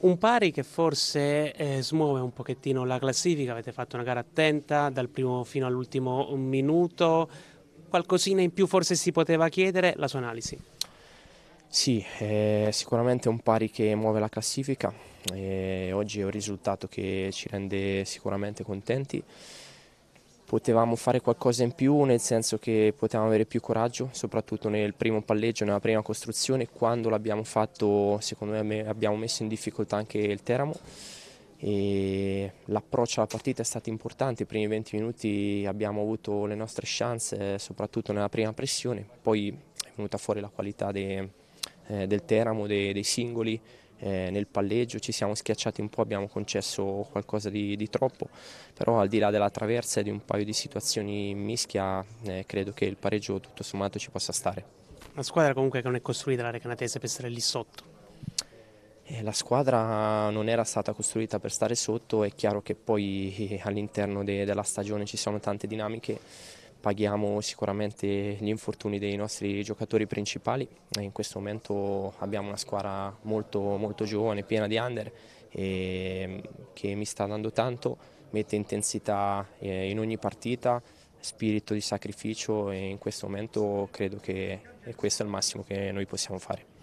Un pari che forse eh, smuove un pochettino la classifica, avete fatto una gara attenta dal primo fino all'ultimo minuto, qualcosina in più forse si poteva chiedere, la sua analisi? Sì, eh, sicuramente un pari che muove la classifica, eh, oggi è un risultato che ci rende sicuramente contenti potevamo fare qualcosa in più, nel senso che potevamo avere più coraggio, soprattutto nel primo palleggio, nella prima costruzione. Quando l'abbiamo fatto, secondo me abbiamo messo in difficoltà anche il Teramo. l'approccio alla partita è stato importante, i primi 20 minuti abbiamo avuto le nostre chance, eh, soprattutto nella prima pressione, poi è venuta fuori la qualità de, eh, del Teramo, de, dei singoli eh, nel palleggio, ci siamo schiacciati un po', abbiamo concesso qualcosa di, di, troppo, però al di là della traversa e di un paio di situazioni in mischia eh, credo che il pareggio tutto sommato ci possa stare. La squadra comunque che non è costruita la Recanatese per stare lì sotto. Eh, la squadra non era stata costruita per stare sotto, è chiaro che poi eh, all'interno de della stagione ci sono tante dinamiche paghiamo sicuramente gli infortuni dei nostri giocatori principali. Eh, in questo momento abbiamo una squadra molto, molto giovane, piena di under, mm, che mi sta dando tanto, mette intensità eh, in ogni partita, spirito di sacrificio e in questo momento credo che eh, questo è il massimo che noi possiamo fare.